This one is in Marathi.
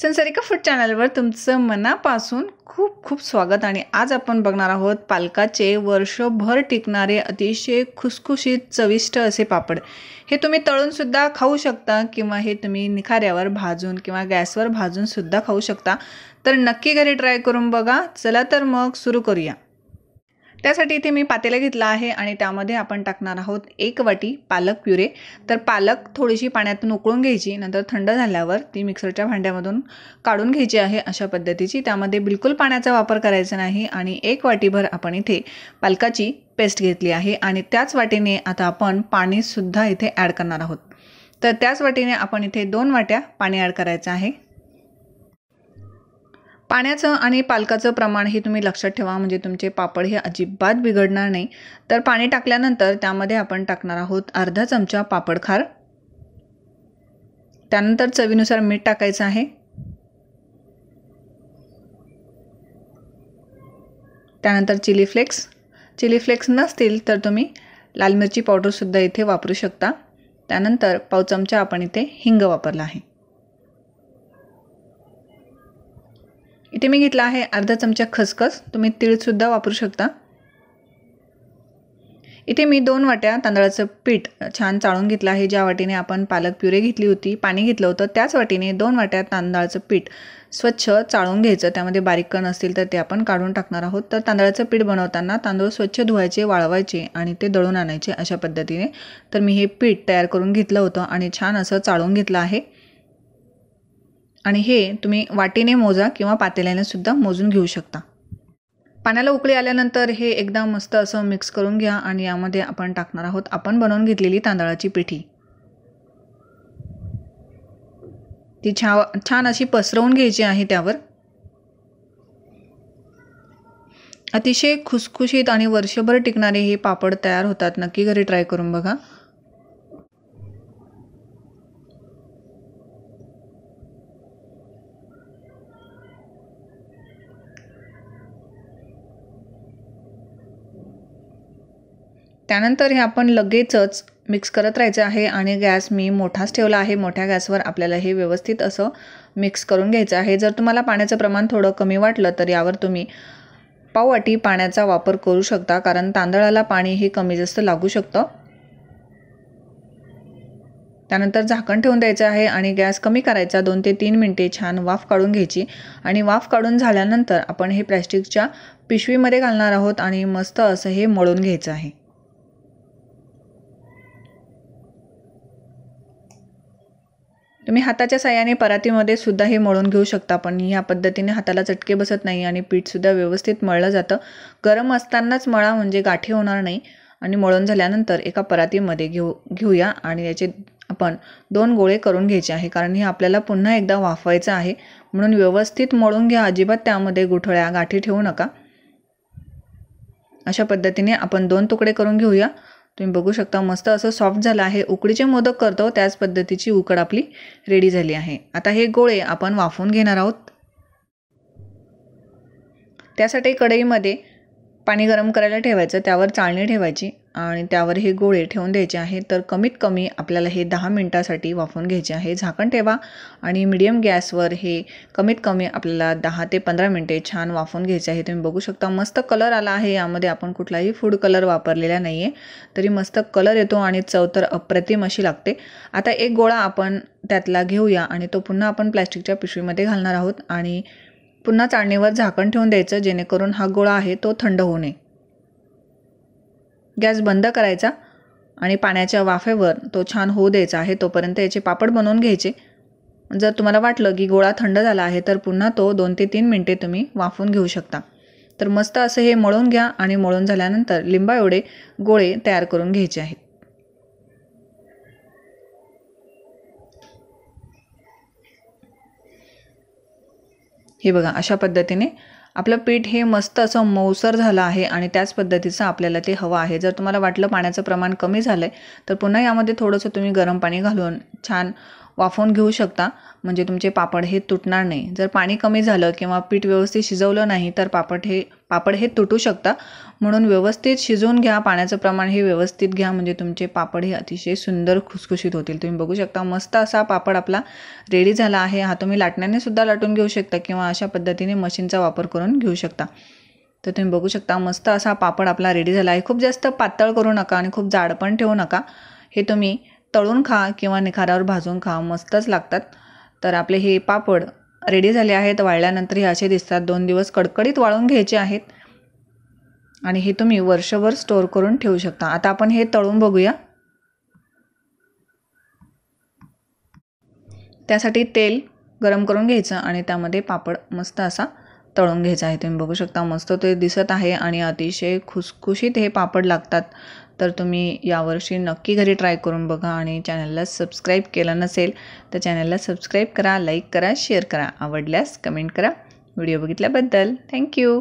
संसारिका फूड चॅनलवर तुमचं मनापासून खूप खूप स्वागत आणि आज आपण बघणार आहोत पालकाचे वर्षभर टिकणारे अतिशय खुसखुशीत चविष्ट असे पापड हे तुम्ही तळूनसुद्धा खाऊ शकता किंवा हे तुम्ही निखाऱ्यावर भाजून किंवा गॅसवर भाजूनसुद्धा खाऊ शकता तर नक्की घरी ट्राय करून बघा चला तर मग सुरू करूया त्यासाठी इथे मी पातेला घेतला आहे आणि त्यामध्ये आपण टाकणार आहोत एक वाटी पालक प्युरे तर पालक थोडीशी पाण्यातून उकळून घ्यायची नंतर थंड झाल्यावर ती मिक्सरच्या भांड्यामधून काढून घ्यायची आहे अशा पद्धतीची त्यामध्ये बिलकुल पाण्याचा वापर करायचा नाही आणि एक वाटीभर आपण इथे पालकाची पेस्ट घेतली आहे आणि त्याच वाटीने आता आपण पाणीसुद्धा इथे ॲड करणार आहोत तर त्याच वाटीने आपण इथे दोन वाट्या पाणी ॲड करायचं आहे पाण्याचं आणि पालकाचं प्रमाण हे तुम्ही लक्षात ठेवा म्हणजे तुमचे पापड हे अजिबात बिघडणार नाही तर पाणी टाकल्यानंतर त्यामध्ये आपण टाकणार आहोत अर्धा चमचा पापड खार त्यानंतर चवीनुसार मीठ टाकायचं आहे त्यानंतर चिली फ्लेक्स चिली फ्लेक्स नसतील तर तुम्ही लाल मिरची पावडरसुद्धा इथे वापरू शकता त्यानंतर पाव चमचा आपण इथे हिंग वापरला आहे इथे मी घेतला आहे अर्धा चमचा खसखस तुम्ही तीळसुद्धा वापरू शकता इथे मी दोन वाट्या तांदळाचं पीठ छान चाळून घेतलं आहे ज्या वाटीने आपण पालक प्युरे घेतली होती पाणी घेतलं होतं त्याच वाटीने दोन वाट्या तांदळाचं पीठ स्वच्छ चाळून घ्यायचं त्यामध्ये बारीक कण असतील तर ते आपण काढून टाकणार आहोत तर तांदळाचं पीठ बनवताना तांदूळ स्वच्छ धुवायचे वाळवायचे आणि ते दळून आणायचे अशा पद्धतीने तर मी हे पीठ तयार करून घेतलं होतं आणि छान असं चाळून घेतलं आहे आणि हे तुम्ही वाटीने मोजा किंवा पातेल्याने सुद्धा मोजून घेऊ शकता पाण्याला उकळी आल्यानंतर हे एकदम मस्त असं मिक्स करून घ्या आणि यामध्ये आपण टाकणार आहोत आपण बनवून घेतलेली तांदळाची पिठी ती छा छान अशी पसरवून घ्यायची आहे त्यावर अतिशय खुसखुशीत आणि वर्षभर टिकणारे हे पापड तयार होतात नक्की घरी ट्राय करून बघा त्यानंतर हे आपण लगेचच मिक्स करत राहायचं आहे आणि गॅस मी मोठाच ठेवला आहे मोठ्या गॅसवर आपल्याला हे व्यवस्थित असं मिक्स करून घ्यायचं आहे जर तुम्हाला पाण्याचं प्रमाण थोडं कमी वाटलं तर यावर तुम्ही पाववाटी पाण्याचा वापर करू शकता कारण तांदळाला पाणी हे कमी जास्त लागू शकतं त्यानंतर झाकण ठेवून द्यायचं आहे आणि गॅस कमी करायचा दोन ते तीन मिनटे छान वाफ काढून घ्यायची आणि वाफ काढून झाल्यानंतर आपण हे प्लॅस्टिकच्या पिशवीमध्ये घालणार आहोत आणि मस्त असं हे मळून घ्यायचं आहे तुम्ही हाताच्या साह्याने परातीमध्ये सुद्धा हे मळून घेऊ शकता पण ह्या पद्धतीने हाताला चटके बसत नाही आणि पीठसुद्धा व्यवस्थित मळलं जातं गरम असतानाच मळा म्हणजे गाठी होणार नाही आणि मळून झाल्यानंतर एका परातीमध्ये घेऊ घेऊया आणि याचे आपण दोन गोळे करून घ्यायचे आहे कारण हे आपल्याला पुन्हा एकदा वाफवायचं आहे म्हणून व्यवस्थित मळून घ्या अजिबात त्यामध्ये गुठळ्या गाठी ठेवू नका अशा पद्धतीने आपण दोन तुकडे करून घेऊया तुम्ही बघू शकता मस्त असं सॉफ्ट झालं आहे उकडीचे मोदक करतो त्याच पद्धतीची उकड आपली रेडी झाली आहे आता हे गोळे आपण वाफून घेणार आहोत त्यासाठी कढईमध्ये पाणी गरम करायला ठेवायचं त्यावर चाळणी ठेवायची आणि त्यावर हे गोळे ठेवून द्यायचे आहे तर कमीत कमी आपल्याला हे दहा मिनटासाठी वाफवून घ्यायचे आहे झाकण ठेवा आणि मिडियम गॅसवर हे कमीत कमी आपल्याला दहा ते पंधरा मिनटे छान वाफवून घ्यायचे आहे तुम्ही बघू शकता मस्त कलर आला आहे यामध्ये आपण कुठलाही फूड कलर वापरलेला नाही आहे तरी मस्त कलर येतो आणि चव तर अप्रतिम अशी लागते आता एक गोळा आपण त्यातला घेऊया आणि तो पुन्हा आपण प्लॅस्टिकच्या पिशवीमध्ये घालणार आहोत आणि पुन्हा चाळणीवर झाकण ठेवून द्यायचं जेणेकरून हा गोळा आहे तो थंड होऊ नये गॅस बंद करायचा आणि पाण्याच्या वाफेवर तो छान होऊ द्यायचा आहे तोपर्यंत याचे पापड बनवून घ्यायचे जर तुम्हाला वाटलं की गोळा थंड झाला आहे तर पुन्हा तो दोन ते तीन मिनटे तुम्ही वाफून घेऊ शकता तर मस्त असं हे मळून घ्या आणि मळून झाल्यानंतर लिंबा एवढे गोळे तयार करून घ्यायचे आहेत हे बघा अशा पद्धतीने आपलं पीठ हे मस्त असं मऊसर झालं आहे आणि त्याच पद्धतीचं आपल्याला ते हवं आहे जर तुम्हाला वाटलं पाण्याचं प्रमाण कमी झालं आहे तर पुन्हा यामध्ये थोडंसं तुम्ही गरम पाणी घालून छान वाफवून घेऊ शकता म्हणजे तुमचे पापड हे तुटणार नाही जर पाणी कमी झालं किंवा पीठ व्यवस्थित शिजवलं नाही तर पापड हे पापड हे तुटू शकता म्हणून व्यवस्थित शिजवून घ्या पाण्याचं प्रमाण हे व्यवस्थित घ्या म्हणजे तुमचे पापड हे अतिशय सुंदर खुसखुशीत होतील तुम्ही बघू शकता मस्त असा पापड आपला रेडी झाला आहे हा तुम्ही लाटण्याने सुद्धा लाटून घेऊ शकता किंवा अशा पद्धतीने मशीनचा वापर करून घेऊ शकता तर तुम्ही बघू शकता मस्त असा पापड आपला रेडी झाला आहे खूप जास्त पातळ करू नका आणि खूप जाड पण ठेवू नका हे तुम्ही तळून खा किंवा निखारावर भाजून खा मस्तच लागतात तर आपले हे पापड रेडी झाले आहेत वाळल्यानंतर हे असे दिसतात दोन दिवस कडकडीत वाळून घ्यायचे आहेत आणि हे तुम्ही वर्षभर स्टोअर करून ठेवू शकता आता आपण हे तळून बघूया त्यासाठी तेल गरम करून घ्यायचं आणि त्यामध्ये पापड मस्त असा तळून घ्यायचा आहे तुम्ही बघू शकता मस्त ते दिसत आहे आणि अतिशय खुसखुशीत हे पापड लागतात तर तुम्ही यावर्षी नक्की घरी ट्राय करून बघा आणि चॅनलला सबस्क्राईब केलं नसेल तर चॅनलला सबस्क्राईब करा लाईक करा शेअर करा आवडल्यास कमेंट करा व्हिडिओ बघितल्याबद्दल थँक्यू